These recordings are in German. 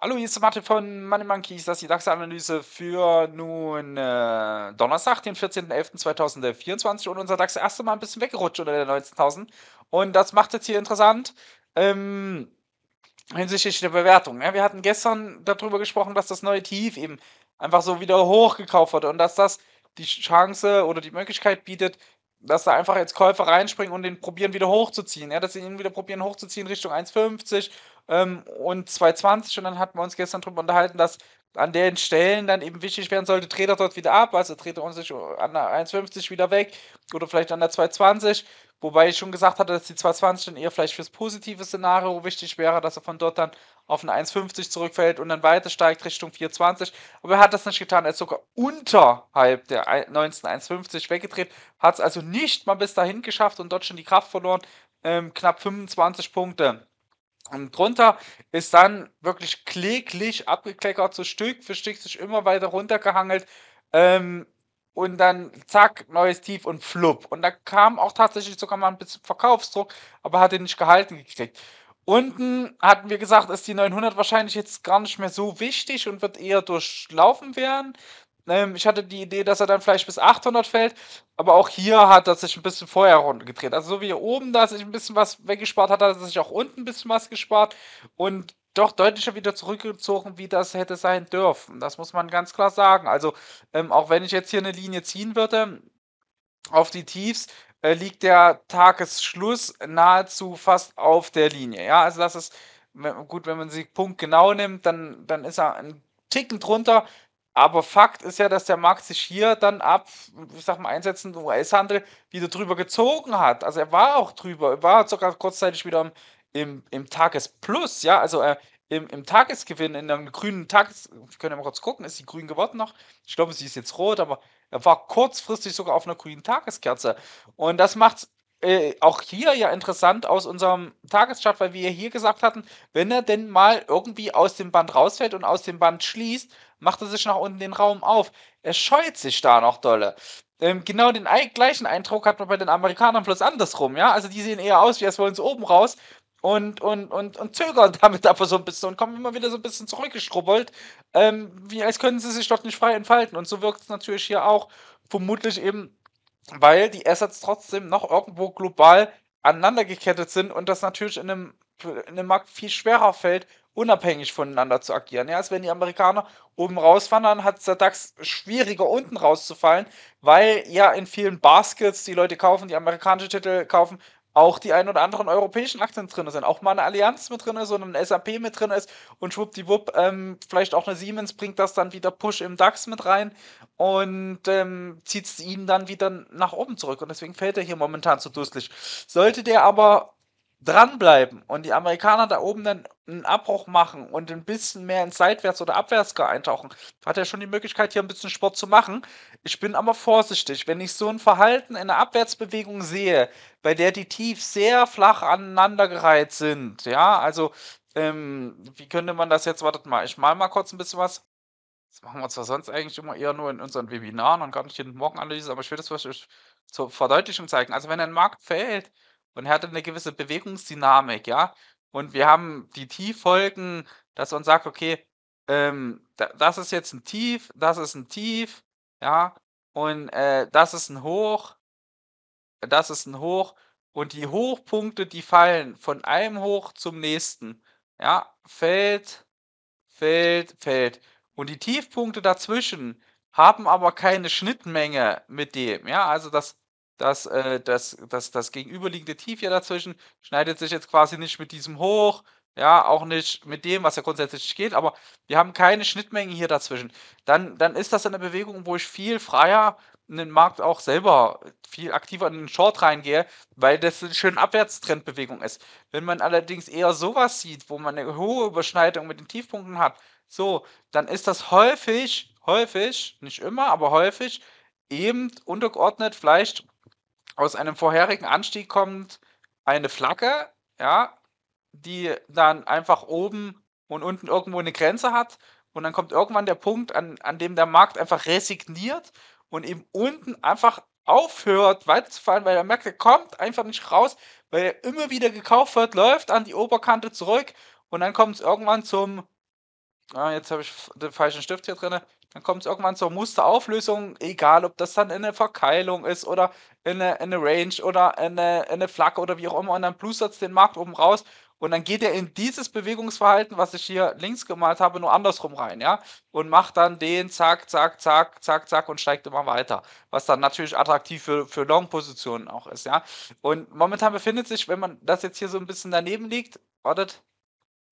Hallo, hier ist der Martin von Money Monkeys. Das ist die DAX-Analyse für nun äh, Donnerstag, den 14.11.2024. Und unser DAX ist das erste Mal ein bisschen weggerutscht unter der 19.000. Und das macht jetzt hier interessant ähm, hinsichtlich der Bewertung. Ne? Wir hatten gestern darüber gesprochen, dass das neue Tief eben einfach so wieder hochgekauft wurde und dass das die Chance oder die Möglichkeit bietet, dass da einfach jetzt Käufer reinspringen und den probieren wieder hochzuziehen. Ja, dass sie ihn wieder probieren hochzuziehen Richtung 1,50 ähm, und 2,20. Und dann hatten wir uns gestern darüber unterhalten, dass an den Stellen dann eben wichtig werden sollte, dreht er dort wieder ab, also dreht er sich an der 1,50 wieder weg oder vielleicht an der 2,20, wobei ich schon gesagt hatte, dass die 2,20 dann eher vielleicht fürs positive Szenario wichtig wäre, dass er von dort dann auf eine 1,50 zurückfällt und dann weiter steigt Richtung 4,20, aber er hat das nicht getan, er ist sogar unterhalb der 19,150 weggedreht, hat es also nicht mal bis dahin geschafft und dort schon die Kraft verloren, ähm, knapp 25 Punkte und drunter ist dann wirklich kläglich abgekleckert, so Stück für Stück sich immer weiter runtergehangelt. Ähm, und dann zack, neues Tief und flupp. Und da kam auch tatsächlich sogar mal ein bisschen Verkaufsdruck, aber hat den nicht gehalten gekriegt. Unten hatten wir gesagt, ist die 900 wahrscheinlich jetzt gar nicht mehr so wichtig und wird eher durchlaufen werden. Ähm, ich hatte die Idee, dass er dann vielleicht bis 800 fällt, aber auch hier hat er sich ein bisschen vorher gedreht. Also so wie oben, dass ich ein bisschen was weggespart hat, hat er sich auch unten ein bisschen was gespart und doch deutlicher wieder zurückgezogen, wie das hätte sein dürfen. Das muss man ganz klar sagen. Also ähm, auch wenn ich jetzt hier eine Linie ziehen würde auf die Tiefs, äh, liegt der Tagesschluss nahezu fast auf der Linie. Ja, also das ist gut, wenn man sie punktgenau nimmt, dann, dann ist er ein Ticken drunter, aber Fakt ist ja, dass der Markt sich hier dann ab, ich sag mal, einsetzenden US-Handel wieder drüber gezogen hat. Also er war auch drüber, er war sogar kurzzeitig wieder im, im, im Tagesplus, ja, also äh, im, im Tagesgewinn, in einem grünen Tages, wir können ja mal kurz gucken, ist die grün geworden noch? Ich glaube, sie ist jetzt rot, aber er war kurzfristig sogar auf einer grünen Tageskerze. Und das macht äh, auch hier ja interessant aus unserem Tageschart, weil wir hier gesagt hatten, wenn er denn mal irgendwie aus dem Band rausfällt und aus dem Band schließt, macht er sich nach unten den Raum auf. Er scheut sich da noch dolle. Ähm, genau den gleichen Eindruck hat man bei den Amerikanern bloß andersrum, ja. Also die sehen eher aus, wie als wollen sie oben raus und, und, und, und zögern damit aber so ein bisschen und kommen immer wieder so ein bisschen zurückgeschrubbelt, ähm, wie als können sie sich dort nicht frei entfalten. Und so wirkt es natürlich hier auch, vermutlich eben, weil die Assets trotzdem noch irgendwo global aneinander gekettet sind und das natürlich in einem, in einem Markt viel schwerer fällt, unabhängig voneinander zu agieren. Ja, als wenn die Amerikaner oben rausfahren, dann hat es der DAX schwieriger unten rauszufallen, weil ja in vielen Baskets die Leute kaufen, die amerikanische Titel kaufen, auch die ein oder anderen europäischen Aktien drin sind, auch mal eine Allianz mit drin ist und ein SAP mit drin ist und schwuppdiwupp, ähm, vielleicht auch eine Siemens bringt das dann wieder Push im DAX mit rein und ähm, zieht es ihnen dann wieder nach oben zurück und deswegen fällt er hier momentan so dusselig. Sollte der aber dranbleiben und die Amerikaner da oben dann einen Abbruch machen und ein bisschen mehr ins Seitwärts- oder Abwärtsgar eintauchen, hat er schon die Möglichkeit, hier ein bisschen Sport zu machen. Ich bin aber vorsichtig. Wenn ich so ein Verhalten in der Abwärtsbewegung sehe, bei der die Tief sehr flach aneinandergereiht sind, ja, also, ähm, wie könnte man das jetzt, wartet mal, ich mal mal kurz ein bisschen was. Das machen wir zwar sonst eigentlich immer eher nur in unseren Webinaren und gar nicht jeden Morgen analyse, aber ich will das zur Verdeutlichung zeigen. Also, wenn ein Markt fällt, und er hatte eine gewisse Bewegungsdynamik, ja. Und wir haben die Tieffolgen, dass man sagt, okay, ähm, das ist jetzt ein Tief, das ist ein Tief, ja, und äh, das ist ein Hoch, das ist ein Hoch. Und die Hochpunkte, die fallen von einem Hoch zum nächsten. Ja, fällt, fällt, fällt. Und die Tiefpunkte dazwischen haben aber keine Schnittmenge mit dem. Ja, also das das, äh, das, das, das gegenüberliegende Tief hier dazwischen schneidet sich jetzt quasi nicht mit diesem hoch, ja, auch nicht mit dem, was ja grundsätzlich geht, aber wir haben keine Schnittmengen hier dazwischen. Dann, dann ist das eine Bewegung, wo ich viel freier in den Markt auch selber viel aktiver in den Short reingehe, weil das eine schöne Abwärtstrendbewegung ist. Wenn man allerdings eher sowas sieht, wo man eine hohe Überschneidung mit den Tiefpunkten hat, so, dann ist das häufig, häufig, nicht immer, aber häufig eben untergeordnet vielleicht aus einem vorherigen Anstieg kommt eine Flagge, ja, die dann einfach oben und unten irgendwo eine Grenze hat. Und dann kommt irgendwann der Punkt, an, an dem der Markt einfach resigniert und eben unten einfach aufhört weiterzufallen, weil der merkt, kommt einfach nicht raus, weil er immer wieder gekauft wird, läuft an die Oberkante zurück und dann kommt es irgendwann zum, ah, jetzt habe ich den falschen Stift hier drin, dann kommt es irgendwann zur Musterauflösung, egal ob das dann in eine Verkeilung ist oder in eine, in eine Range oder in eine, in eine Flagge oder wie auch immer. Und dann plustert es den Markt oben raus und dann geht er in dieses Bewegungsverhalten, was ich hier links gemalt habe, nur andersrum rein, ja? Und macht dann den zack, zack, zack, zack, zack und steigt immer weiter. Was dann natürlich attraktiv für, für Long-Positionen auch ist, ja? Und momentan befindet sich, wenn man das jetzt hier so ein bisschen daneben liegt, wartet,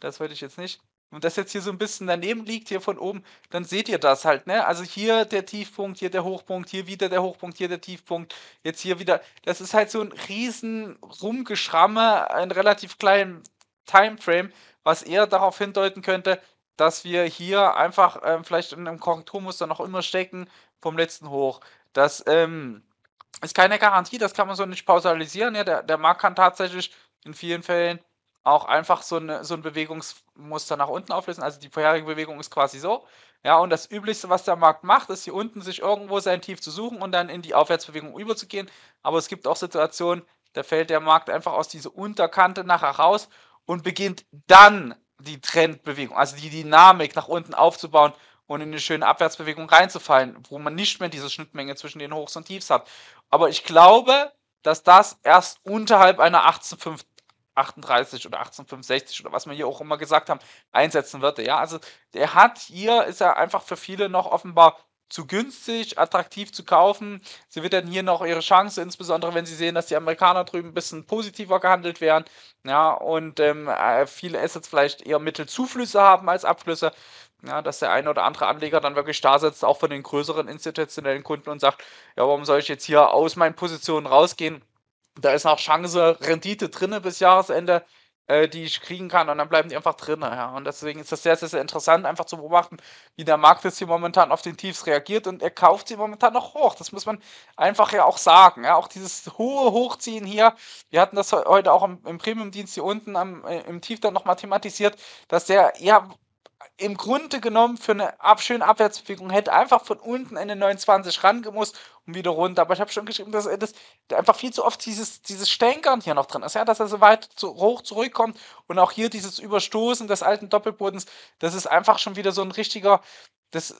das wollte ich jetzt nicht und das jetzt hier so ein bisschen daneben liegt, hier von oben, dann seht ihr das halt, ne? Also hier der Tiefpunkt, hier der Hochpunkt, hier wieder der Hochpunkt, hier der Tiefpunkt, jetzt hier wieder. Das ist halt so ein riesen Rumgeschramme, ein relativ kleinen Timeframe, was eher darauf hindeuten könnte, dass wir hier einfach ähm, vielleicht in einem Korrekturmuster noch immer stecken, vom letzten hoch. Das ähm, ist keine Garantie, das kann man so nicht pausalisieren. Ja, der, der Markt kann tatsächlich in vielen Fällen auch einfach so, eine, so ein Bewegungsmuster nach unten auflösen. Also die vorherige Bewegung ist quasi so. Ja, und das Üblichste, was der Markt macht, ist hier unten sich irgendwo sein Tief zu suchen und dann in die Aufwärtsbewegung überzugehen. Aber es gibt auch Situationen, da fällt der Markt einfach aus dieser Unterkante nachher raus und beginnt dann die Trendbewegung, also die Dynamik nach unten aufzubauen und in eine schöne Abwärtsbewegung reinzufallen, wo man nicht mehr diese Schnittmenge zwischen den Hochs und Tiefs hat. Aber ich glaube, dass das erst unterhalb einer 18,5 38 oder 1865 oder was wir hier auch immer gesagt haben, einsetzen würde. Ja, also der hat hier, ist er einfach für viele noch offenbar zu günstig, attraktiv zu kaufen. Sie wird dann hier noch ihre Chance, insbesondere wenn sie sehen, dass die Amerikaner drüben ein bisschen positiver gehandelt werden. Ja, und ähm, äh, viele Assets vielleicht eher Mittelzuflüsse haben als Abflüsse. Ja, dass der eine oder andere Anleger dann wirklich da sitzt, auch von den größeren institutionellen Kunden und sagt, ja, warum soll ich jetzt hier aus meinen Positionen rausgehen? Da ist noch Chance, Rendite drinne bis Jahresende, äh, die ich kriegen kann und dann bleiben die einfach drinne. Ja. Und deswegen ist das sehr, sehr, sehr interessant, einfach zu beobachten, wie der Markt jetzt hier momentan auf den Tiefs reagiert und er kauft sie momentan noch hoch. Das muss man einfach ja auch sagen. Ja. Auch dieses hohe Hochziehen hier, wir hatten das heute auch im, im Premium-Dienst hier unten am, äh, im Tief dann nochmal thematisiert, dass der ja im Grunde genommen für eine ab, schöne Abwärtsbewegung hätte einfach von unten in den 29 rangemusst und wieder runter. Aber ich habe schon geschrieben, dass das einfach viel zu oft dieses, dieses Stänkern hier noch drin ist, ja, dass er so weit zu, hoch zurückkommt und auch hier dieses Überstoßen des alten Doppelbodens, das ist einfach schon wieder so ein richtiger, das,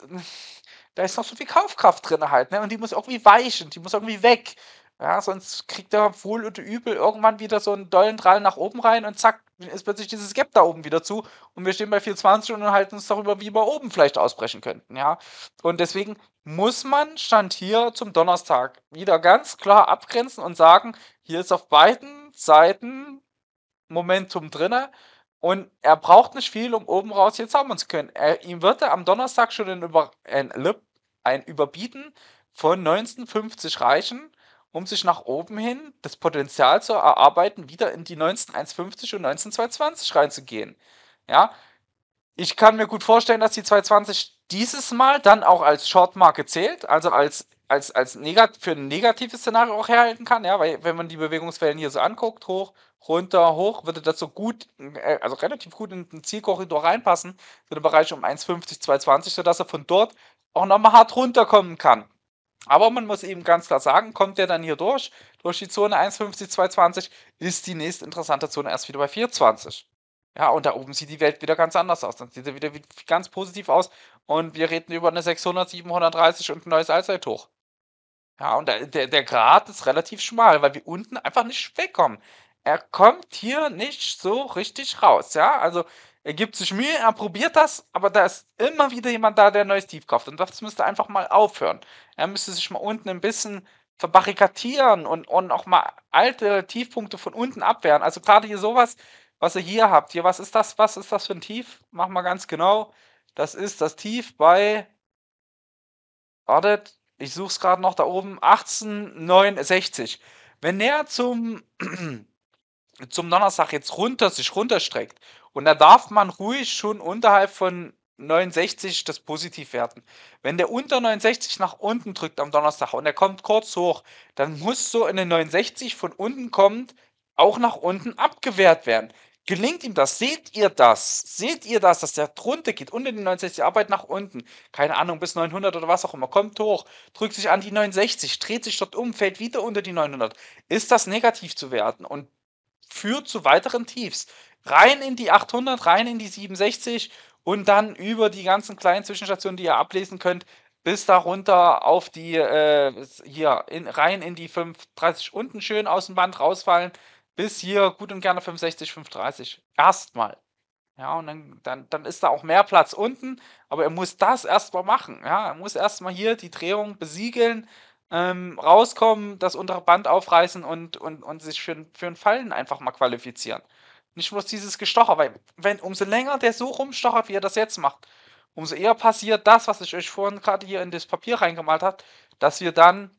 da ist noch so viel Kaufkraft drin halt, ne? Und die muss irgendwie weichen, die muss irgendwie weg. Ja, sonst kriegt er wohl oder übel irgendwann wieder so einen dollen Drall nach oben rein und zack, ist plötzlich dieses Gap da oben wieder zu und wir stehen bei 4,20 und halten uns darüber, wie wir oben vielleicht ausbrechen könnten, ja. Und deswegen muss man Stand hier zum Donnerstag wieder ganz klar abgrenzen und sagen, hier ist auf beiden Seiten Momentum drinne und er braucht nicht viel, um oben raus jetzt haben zu können. Er, ihm wird er am Donnerstag schon ein, Über ein, ein Überbieten von 19,50 reichen um sich nach oben hin das Potenzial zu erarbeiten, wieder in die 19,150 und 19,220 reinzugehen. Ja, ich kann mir gut vorstellen, dass die 220 dieses Mal dann auch als Shortmarke zählt, also als, als, als negat für ein negatives Szenario auch herhalten kann, ja, weil wenn man die Bewegungswellen hier so anguckt, hoch, runter, hoch, würde das so gut, äh, also relativ gut in den Zielkorridor reinpassen, in den Bereich um 1,50, 2,20, sodass er von dort auch nochmal hart runterkommen kann. Aber man muss eben ganz klar sagen, kommt der dann hier durch, durch die Zone 1,50, 2,20, ist die nächste interessante Zone erst wieder bei 4,20. Ja, und da oben sieht die Welt wieder ganz anders aus. Dann sieht sie wieder ganz positiv aus und wir reden über eine 600, 730 und ein neues Allzeithoch. Ja, und der, der, der Grad ist relativ schmal, weil wir unten einfach nicht wegkommen. Er kommt hier nicht so richtig raus, ja. Also er gibt sich Mühe, er probiert das, aber da ist immer wieder jemand da, der ein neues Tief kauft. Und das müsste einfach mal aufhören. Er müsste sich mal unten ein bisschen verbarrikadieren und, und auch mal alte Tiefpunkte von unten abwehren. Also gerade hier sowas, was ihr hier habt. Hier, was ist das? Was ist das für ein Tief? Mach mal ganz genau. Das ist das Tief bei. Wartet, ich suche es gerade noch da oben. 18,69. Wenn er zum zum Donnerstag jetzt runter sich runterstreckt. Und da darf man ruhig schon unterhalb von 69 das positiv werten. Wenn der unter 69 nach unten drückt am Donnerstag und er kommt kurz hoch, dann muss so eine 69 von unten kommt auch nach unten abgewehrt werden. Gelingt ihm das? Seht ihr das? Seht ihr das, dass der drunter geht, unter die 69 Arbeit nach unten? Keine Ahnung, bis 900 oder was auch immer. Kommt hoch, drückt sich an die 69, dreht sich dort um, fällt wieder unter die 900. Ist das negativ zu werten? Und führt zu weiteren Tiefs. Rein in die 800, rein in die 67 und dann über die ganzen kleinen Zwischenstationen, die ihr ablesen könnt, bis darunter auf die, äh, hier, in, rein in die 530 unten schön aus dem Band rausfallen, bis hier gut und gerne 560, 530. Erstmal. Ja, und dann, dann, dann ist da auch mehr Platz unten, aber er muss das erstmal machen. Ja, er muss erstmal hier die Drehung besiegeln, ähm, rauskommen, das untere Band aufreißen und, und, und sich für, für einen Fallen einfach mal qualifizieren. Nicht bloß dieses Gestocher, weil wenn umso länger der so rumstochert, wie er das jetzt macht, umso eher passiert das, was ich euch vorhin gerade hier in das Papier reingemalt habe, dass wir dann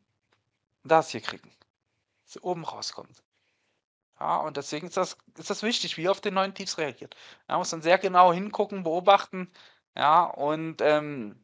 das hier kriegen. Dass oben rauskommt. Ja, und deswegen ist das, ist das wichtig, wie er auf den neuen Tiefs reagiert. Man muss dann sehr genau hingucken, beobachten. Ja, und ähm,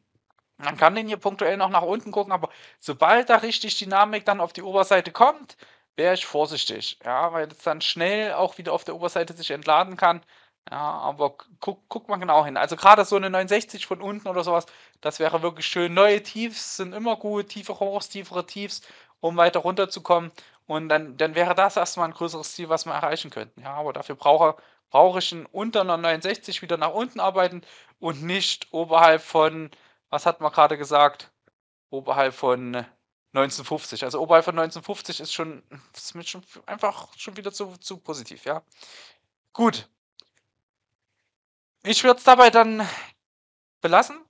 man kann den hier punktuell noch nach unten gucken, aber sobald da richtig Dynamik dann auf die Oberseite kommt, wäre ich vorsichtig. Ja, weil es dann schnell auch wieder auf der Oberseite sich entladen kann. Ja, aber guck, guck mal genau hin. Also gerade so eine 69 von unten oder sowas, das wäre wirklich schön. Neue Tiefs sind immer gut, tiefere Hochs, tiefere Tiefs, um weiter runterzukommen. Und dann, dann wäre das erstmal ein größeres Ziel, was wir erreichen könnten. Ja, aber dafür brauche, brauche ich einen unter einer 69 wieder nach unten arbeiten und nicht oberhalb von was hat man gerade gesagt? Oberhalb von 1950. Also oberhalb von 1950 ist schon, ist mir schon einfach schon wieder zu, zu positiv, ja. Gut. Ich würde es dabei dann belassen.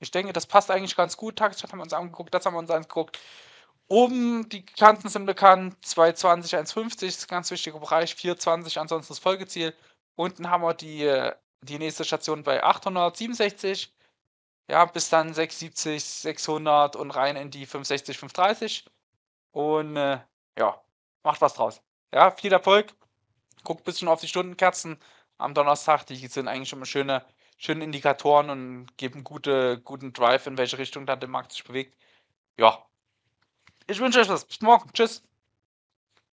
Ich denke, das passt eigentlich ganz gut. Tagesstadt haben wir uns angeguckt, das haben wir uns angeguckt. Oben, die Kanten sind bekannt, 220, 150 ist ein ganz wichtiger Bereich, 420, ansonsten das Folgeziel. Unten haben wir die, äh, die nächste Station bei 867 ja, bis dann 670, 600 und rein in die 560, 530. Und äh, ja, macht was draus. Ja, viel Erfolg. Guckt ein bisschen auf die Stundenkerzen am Donnerstag. Die sind eigentlich immer schöne, schöne Indikatoren und geben gute, guten Drive, in welche Richtung dann der Markt sich bewegt. Ja. Ich wünsche euch was. Bis morgen. Tschüss.